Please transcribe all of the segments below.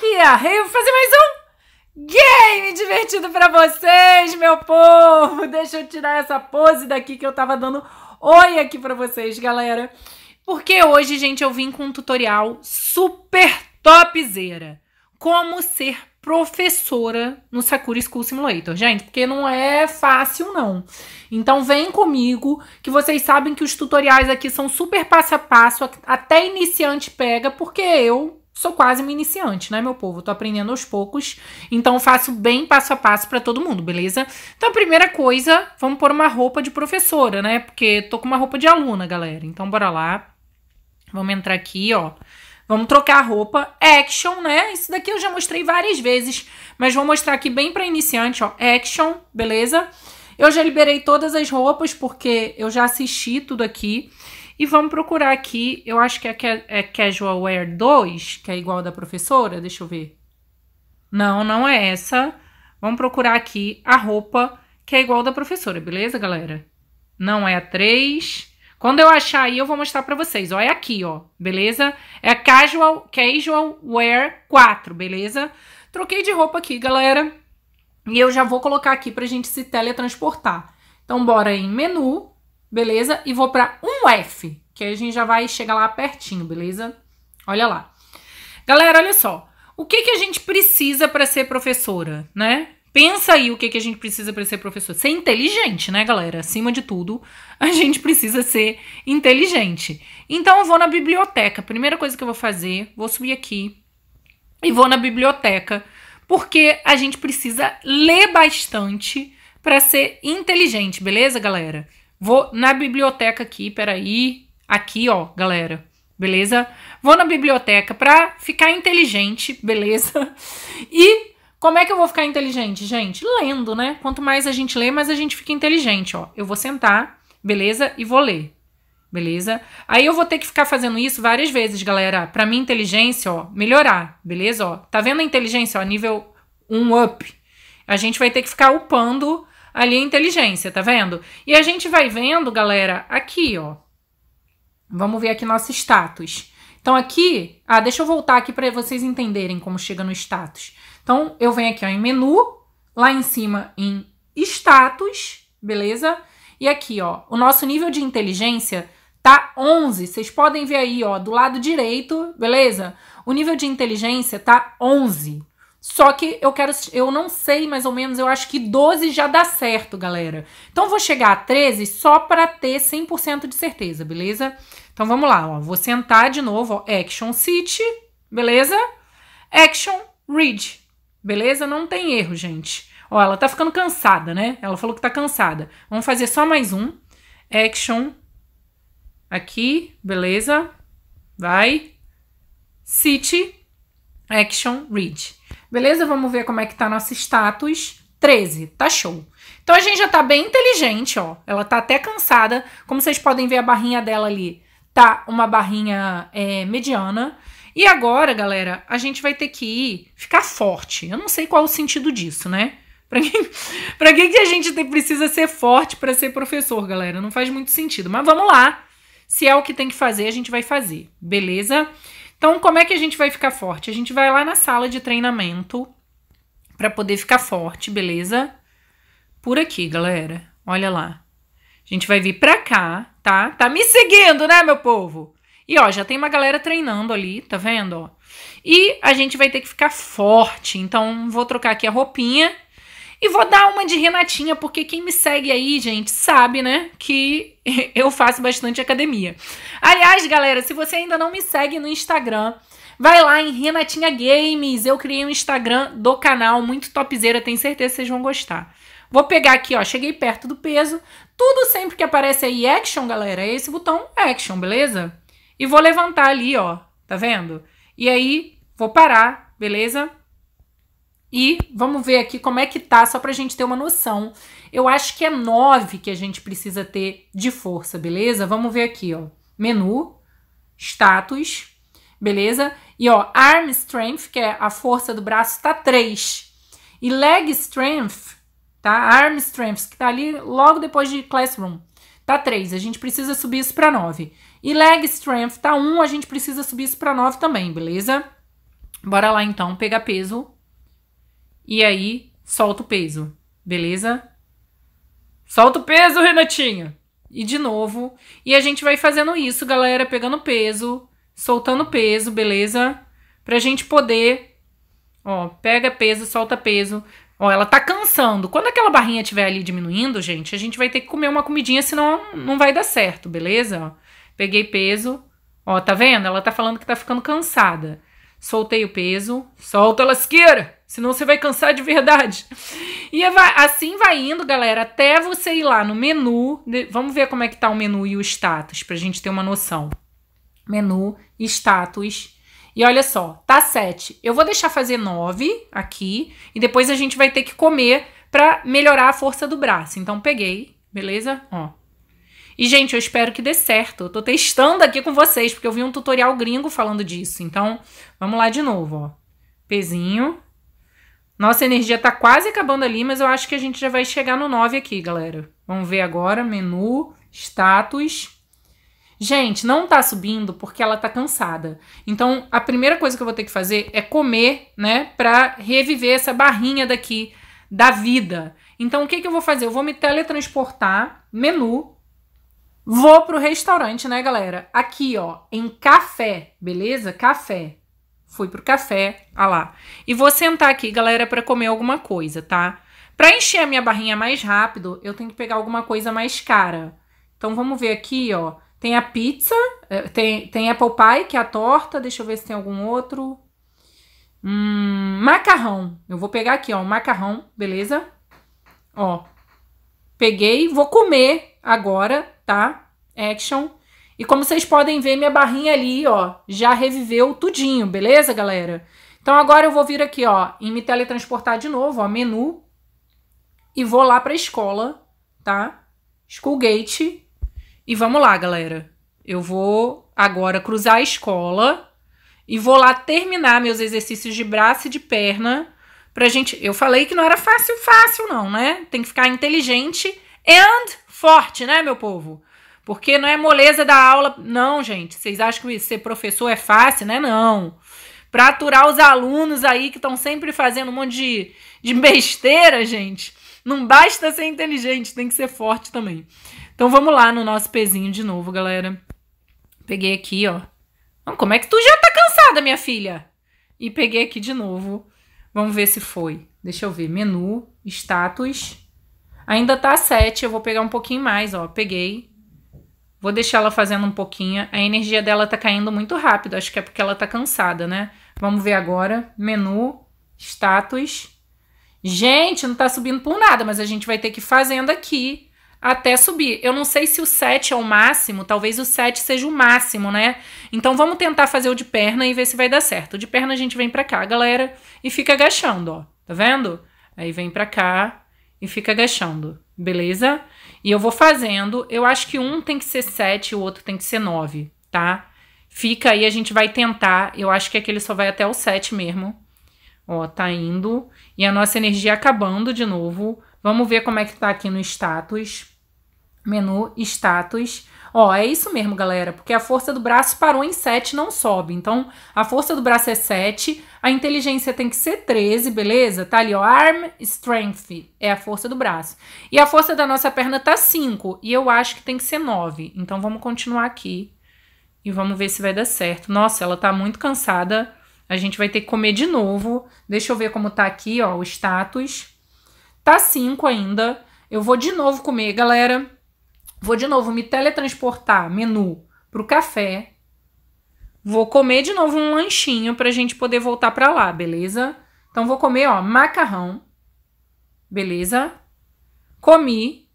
aqui a Rei fazer mais um game divertido para vocês, meu povo. Deixa eu tirar essa pose daqui que eu tava dando oi aqui para vocês, galera. Porque hoje, gente, eu vim com um tutorial super topzera. Como ser professora no Sakura School Simulator, gente, porque não é fácil não. Então vem comigo, que vocês sabem que os tutoriais aqui são super passo a passo, até iniciante pega, porque eu Sou quase uma iniciante, né, meu povo? Tô aprendendo aos poucos, então faço bem passo a passo para todo mundo, beleza? Então, a primeira coisa, vamos pôr uma roupa de professora, né? Porque tô com uma roupa de aluna, galera. Então, bora lá. Vamos entrar aqui, ó. Vamos trocar a roupa. Action, né? Isso daqui eu já mostrei várias vezes, mas vou mostrar aqui bem para iniciante, ó. Action, beleza? Beleza? Eu já liberei todas as roupas porque eu já assisti tudo aqui. E vamos procurar aqui, eu acho que é, é Casual Wear 2, que é igual da professora, deixa eu ver. Não, não é essa. Vamos procurar aqui a roupa que é igual da professora, beleza, galera? Não é a 3. Quando eu achar aí, eu vou mostrar pra vocês, ó, é aqui, ó, beleza? É Casual, Casual Wear 4, beleza? Troquei de roupa aqui, galera. E eu já vou colocar aqui para a gente se teletransportar. Então, bora em menu, beleza? E vou para 1F, que a gente já vai chegar lá pertinho, beleza? Olha lá. Galera, olha só. O que, que a gente precisa para ser professora, né? Pensa aí o que, que a gente precisa para ser professora. Ser inteligente, né, galera? Acima de tudo, a gente precisa ser inteligente. Então, eu vou na biblioteca. Primeira coisa que eu vou fazer, vou subir aqui e vou na biblioteca porque a gente precisa ler bastante para ser inteligente, beleza, galera? Vou na biblioteca aqui, peraí. Aqui, ó, galera. Beleza? Vou na biblioteca para ficar inteligente, beleza? E como é que eu vou ficar inteligente, gente? Lendo, né? Quanto mais a gente lê, mais a gente fica inteligente, ó. Eu vou sentar, beleza? E vou ler beleza? Aí eu vou ter que ficar fazendo isso várias vezes, galera, para minha inteligência, ó, melhorar, beleza? Ó, tá vendo a inteligência, ó, nível 1 up. A gente vai ter que ficar upando ali a inteligência, tá vendo? E a gente vai vendo, galera, aqui, ó. Vamos ver aqui nosso status. Então aqui, ah, deixa eu voltar aqui para vocês entenderem como chega no status. Então eu venho aqui ó, em menu, lá em cima em status, beleza? E aqui, ó, o nosso nível de inteligência tá 11. Vocês podem ver aí, ó, do lado direito, beleza? O nível de inteligência tá 11. Só que eu quero, eu não sei mais ou menos, eu acho que 12 já dá certo, galera. Então vou chegar a 13 só para ter 100% de certeza, beleza? Então vamos lá, ó, vou sentar de novo, ó, Action City, beleza? Action Read, beleza? Não tem erro, gente. Ó, ela tá ficando cansada, né? Ela falou que tá cansada. Vamos fazer só mais um. Action Aqui, beleza? Vai. City, Action, Read. Beleza? Vamos ver como é que tá nosso status. 13, tá show. Então a gente já tá bem inteligente, ó. Ela tá até cansada. Como vocês podem ver, a barrinha dela ali tá uma barrinha é, mediana. E agora, galera, a gente vai ter que ir ficar forte. Eu não sei qual é o sentido disso, né? Pra que, pra que, que a gente precisa ser forte para ser professor, galera? Não faz muito sentido. Mas vamos lá. Se é o que tem que fazer, a gente vai fazer, beleza? Então, como é que a gente vai ficar forte? A gente vai lá na sala de treinamento para poder ficar forte, beleza? Por aqui, galera. Olha lá. A gente vai vir para cá, tá? Tá me seguindo, né, meu povo? E ó, já tem uma galera treinando ali, tá vendo, ó? E a gente vai ter que ficar forte. Então, vou trocar aqui a roupinha e vou dar uma de Renatinha, porque quem me segue aí, gente, sabe, né, que eu faço bastante academia. Aliás, galera, se você ainda não me segue no Instagram, vai lá em Renatinha Games. Eu criei um Instagram do canal, muito topzeira, tenho certeza que vocês vão gostar. Vou pegar aqui, ó, cheguei perto do peso. Tudo sempre que aparece aí action, galera, é esse botão action, beleza? E vou levantar ali, ó, tá vendo? E aí, vou parar, beleza? E vamos ver aqui como é que tá, só pra gente ter uma noção. Eu acho que é 9 que a gente precisa ter de força, beleza? Vamos ver aqui, ó. Menu, status, beleza? E ó, arm strength, que é a força do braço, tá 3. E leg strength, tá? Arm strength, que tá ali logo depois de classroom, tá 3. A gente precisa subir isso pra 9. E leg strength tá 1, a gente precisa subir isso pra 9 também, beleza? Bora lá então pegar peso e aí solta o peso, beleza? Solta o peso, Renatinha! E de novo. E a gente vai fazendo isso, galera, pegando peso, soltando peso, beleza? Pra gente poder. Ó, pega peso, solta peso. Ó, ela tá cansando. Quando aquela barrinha estiver ali diminuindo, gente, a gente vai ter que comer uma comidinha, senão não vai dar certo, beleza? Ó, peguei peso. Ó, tá vendo? Ela tá falando que tá ficando cansada. Soltei o peso. Solta, lasqueira! Senão você vai cansar de verdade. E é assim vai indo, galera, até você ir lá no menu. Vamos ver como é que tá o menu e o status, pra gente ter uma noção. Menu, status. E olha só, tá 7. Eu vou deixar fazer 9 aqui. E depois a gente vai ter que comer pra melhorar a força do braço. Então peguei, beleza? Ó. E, gente, eu espero que dê certo. Eu tô testando aqui com vocês, porque eu vi um tutorial gringo falando disso. Então, vamos lá de novo, ó. Pezinho. Nossa energia tá quase acabando ali, mas eu acho que a gente já vai chegar no 9 aqui, galera. Vamos ver agora, menu, status. Gente, não tá subindo porque ela tá cansada. Então, a primeira coisa que eu vou ter que fazer é comer, né, para reviver essa barrinha daqui da vida. Então, o que que eu vou fazer? Eu vou me teletransportar, menu, vou pro restaurante, né, galera? Aqui, ó, em café, beleza? Café fui pro café, ah lá. E vou sentar aqui, galera, para comer alguma coisa, tá? Para encher a minha barrinha mais rápido, eu tenho que pegar alguma coisa mais cara. Então vamos ver aqui, ó. Tem a pizza, é, tem, tem apple pie, que é a torta. Deixa eu ver se tem algum outro. Hum, macarrão. Eu vou pegar aqui, ó, macarrão, beleza? Ó, peguei, vou comer agora, tá? Action. E como vocês podem ver, minha barrinha ali, ó, já reviveu tudinho, beleza, galera? Então agora eu vou vir aqui, ó, em me teletransportar de novo, ó, menu, e vou lá para a escola, tá? Schoolgate. E vamos lá, galera. Eu vou agora cruzar a escola e vou lá terminar meus exercícios de braço e de perna pra gente. Eu falei que não era fácil, fácil não, né? Tem que ficar inteligente and forte, né, meu povo? Porque não é moleza da aula. Não, gente. Vocês acham que ser professor é fácil, né? Não. Para aturar os alunos aí que estão sempre fazendo um monte de, de besteira, gente. Não basta ser inteligente, tem que ser forte também. Então vamos lá no nosso pezinho de novo, galera. Peguei aqui, ó. Como é que tu já tá cansada, minha filha? E peguei aqui de novo. Vamos ver se foi. Deixa eu ver. Menu, status. Ainda tá 7. Eu vou pegar um pouquinho mais, ó. Peguei. Vou deixar ela fazendo um pouquinho. A energia dela tá caindo muito rápido. Acho que é porque ela tá cansada, né? Vamos ver agora. Menu, status. Gente, não tá subindo por nada, mas a gente vai ter que ir fazendo aqui até subir. Eu não sei se o 7 é o máximo, talvez o 7 seja o máximo, né? Então vamos tentar fazer o de perna e ver se vai dar certo. O de perna a gente vem pra cá, galera, e fica agachando, ó. Tá vendo? Aí vem pra cá e fica agachando, beleza? E eu vou fazendo, eu acho que um tem que ser 7 o outro tem que ser 9, tá? Fica aí, a gente vai tentar. Eu acho que aquele só vai até o 7 mesmo. Ó, tá indo. E a nossa energia acabando de novo. Vamos ver como é que tá aqui no status. Menu, status. Ó, é isso mesmo, galera, porque a força do braço parou em 7, não sobe. Então, a força do braço é 7, a inteligência tem que ser 13, beleza? Tá ali, ó, arm strength é a força do braço. E a força da nossa perna tá 5, e eu acho que tem que ser 9. Então, vamos continuar aqui e vamos ver se vai dar certo. Nossa, ela tá muito cansada. A gente vai ter que comer de novo. Deixa eu ver como tá aqui, ó, o status. Tá 5 ainda. Eu vou de novo comer, galera. Vou de novo me teletransportar, menu, pro café. Vou comer de novo um lanchinho pra gente poder voltar pra lá, beleza? Então vou comer, ó, macarrão. Beleza? Comi.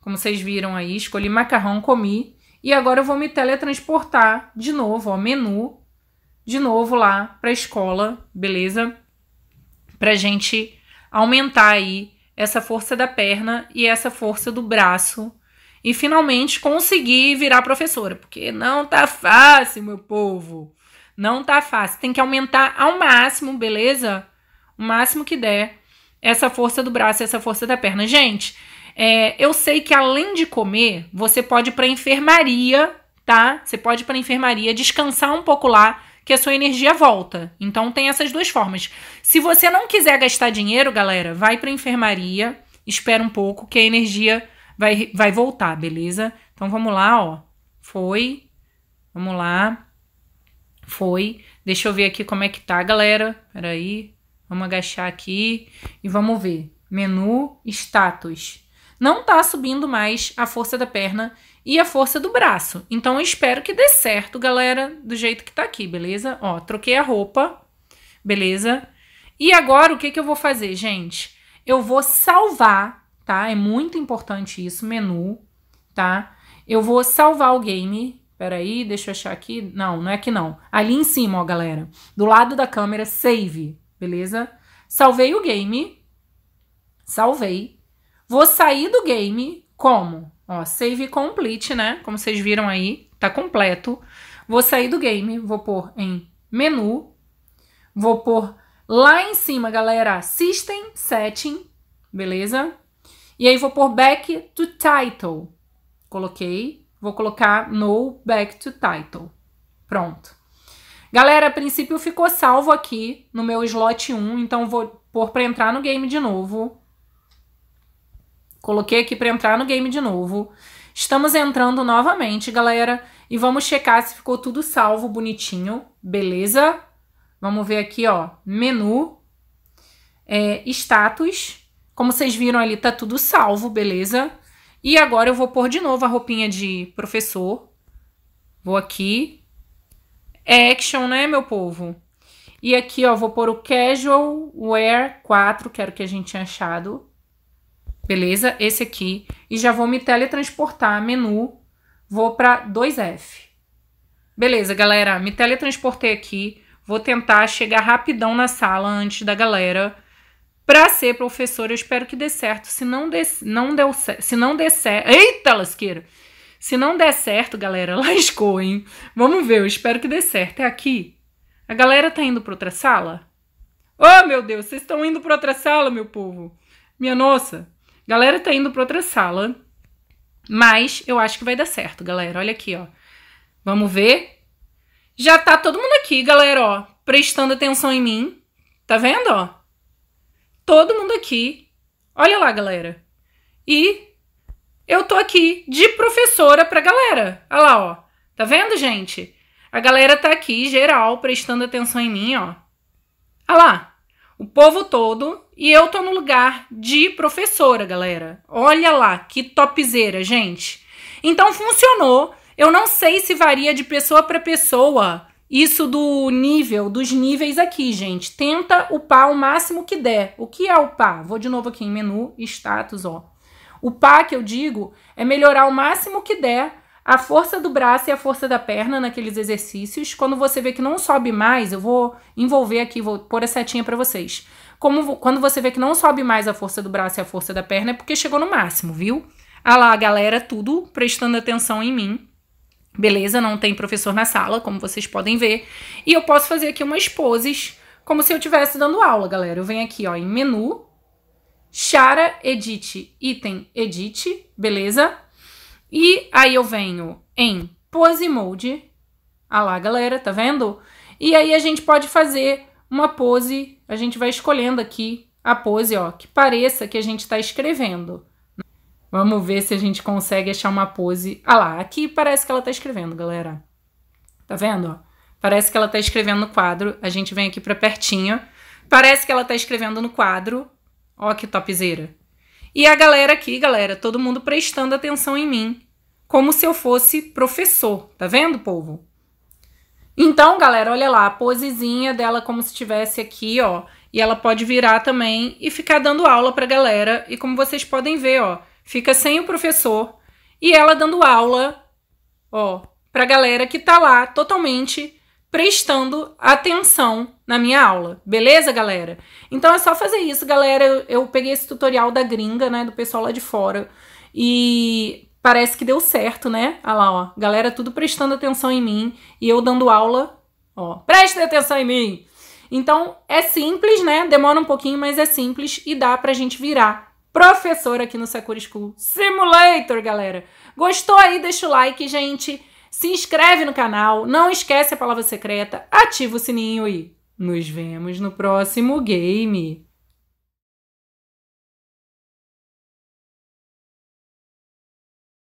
Como vocês viram aí, escolhi macarrão, comi. E agora eu vou me teletransportar de novo, ó, menu. De novo lá pra escola, beleza? Pra gente aumentar aí essa força da perna e essa força do braço e finalmente conseguir virar professora, porque não tá fácil, meu povo. Não tá fácil. Tem que aumentar ao máximo, beleza? O máximo que der essa força do braço, essa força da perna. Gente, é, eu sei que além de comer, você pode ir pra enfermaria, tá? Você pode ir pra enfermaria, descansar um pouco lá, que a sua energia volta. Então tem essas duas formas. Se você não quiser gastar dinheiro, galera, vai pra enfermaria, espera um pouco, que a energia vai, vai voltar, beleza? Então vamos lá, ó. Foi. Vamos lá. Foi. Deixa eu ver aqui como é que tá, galera. Peraí. Vamos agachar aqui e vamos ver. Menu status. Não tá subindo mais a força da perna e a força do braço. Então eu espero que dê certo, galera, do jeito que tá aqui, beleza? Ó, troquei a roupa, beleza? E agora o que que eu vou fazer, gente? Eu vou salvar tá? É muito importante isso, menu, tá? Eu vou salvar o game. Peraí, deixa eu achar aqui. Não, não é aqui não. Ali em cima, ó, galera. Do lado da câmera, save, beleza? Salvei o game. Salvei. Vou sair do game como? Ó, save complete, né? Como vocês viram aí, tá completo. Vou sair do game, vou pôr em menu. Vou pôr lá em cima, galera, system setting, beleza? E aí vou pôr back to title. Coloquei. Vou colocar no back to title. Pronto. Galera, a princípio ficou salvo aqui no meu slot 1, então vou pôr para entrar no game de novo. Coloquei aqui para entrar no game de novo. Estamos entrando novamente, galera, e vamos checar se ficou tudo salvo bonitinho, beleza? Vamos ver aqui, ó, menu, é, status, como vocês viram ali, tá tudo salvo, beleza? E agora eu vou pôr de novo a roupinha de professor. Vou aqui. action, né, meu povo? E aqui, ó, vou pôr o Casual Wear 4, que era o que a gente tinha achado. Beleza? Esse aqui. E já vou me teletransportar, menu. Vou para 2F. Beleza, galera. Me teletransportei aqui. Vou tentar chegar rapidão na sala antes da galera para ser professor, Eu espero que dê certo. Se não, dê, não deu, se não der certo. Eita, lasqueira! Se não der certo, galera, lascou, hein? Vamos ver, eu espero que dê certo. É aqui? A galera tá indo para outra sala? Oh, meu Deus, vocês estão indo para outra sala, meu povo. Minha nossa. Galera tá indo para outra sala. Mas eu acho que vai dar certo, galera. Olha aqui, ó. Vamos ver. Já tá todo mundo aqui, galera, ó, prestando atenção em mim. Tá vendo, ó? todo mundo aqui. Olha lá, galera. E eu tô aqui de professora pra galera. Olha lá, ó. Tá vendo, gente? A galera tá aqui, geral, prestando atenção em mim, ó. Olha lá. O povo todo. E eu tô no lugar de professora, galera. Olha lá, que topzeira, gente. Então funcionou. Eu não sei se varia de pessoa para pessoa isso do nível, dos níveis aqui, gente. Tenta upar o máximo que der. O que é upar? Vou de novo aqui em menu, status, ó. Upar, que eu digo, é melhorar o máximo que der a força do braço e a força da perna naqueles exercícios. Quando você vê que não sobe mais, eu vou envolver aqui, vou pôr a setinha para vocês. Como, quando você vê que não sobe mais a força do braço e a força da perna, é porque chegou no máximo, viu? Ah lá, galera, tudo prestando atenção em mim. Beleza? Não tem professor na sala, como vocês podem ver. E eu posso fazer aqui umas poses, como se eu estivesse dando aula, galera. Eu venho aqui, ó, em menu, Chara, edit, item, edit, beleza? E aí eu venho em pose mode. Ah lá, galera, tá vendo? E aí a gente pode fazer uma pose, a gente vai escolhendo aqui a pose, ó, que pareça que a gente está escrevendo. Vamos ver se a gente consegue achar uma pose. Ah lá, aqui parece que ela tá escrevendo, galera. Tá vendo? Parece que ela tá escrevendo no quadro. A gente vem aqui pra pertinho. Parece que ela tá escrevendo no quadro. Ó que topzera. E a galera aqui, galera, todo mundo prestando atenção em mim. Como se eu fosse professor. Tá vendo, povo? Então, galera, olha lá, a posezinha dela como se estivesse aqui, ó. E ela pode virar também e ficar dando aula pra galera. E como vocês podem ver, ó, fica sem o professor e ela dando aula, ó, pra galera que tá lá totalmente prestando atenção na minha aula. Beleza, galera? Então é só fazer isso, galera. Eu, eu peguei esse tutorial da gringa, né, do pessoal lá de fora. E parece que deu certo, né? Olha lá, ó. Galera tudo prestando atenção em mim e eu dando aula, ó. Prestem atenção em mim! Então, é simples, né? Demora um pouquinho, mas é simples e dá pra gente virar professora aqui no Sakura School Simulator, galera. Gostou aí? Deixa o like, gente. Se inscreve no canal, não esquece a palavra secreta, ativa o sininho e nos vemos no próximo game.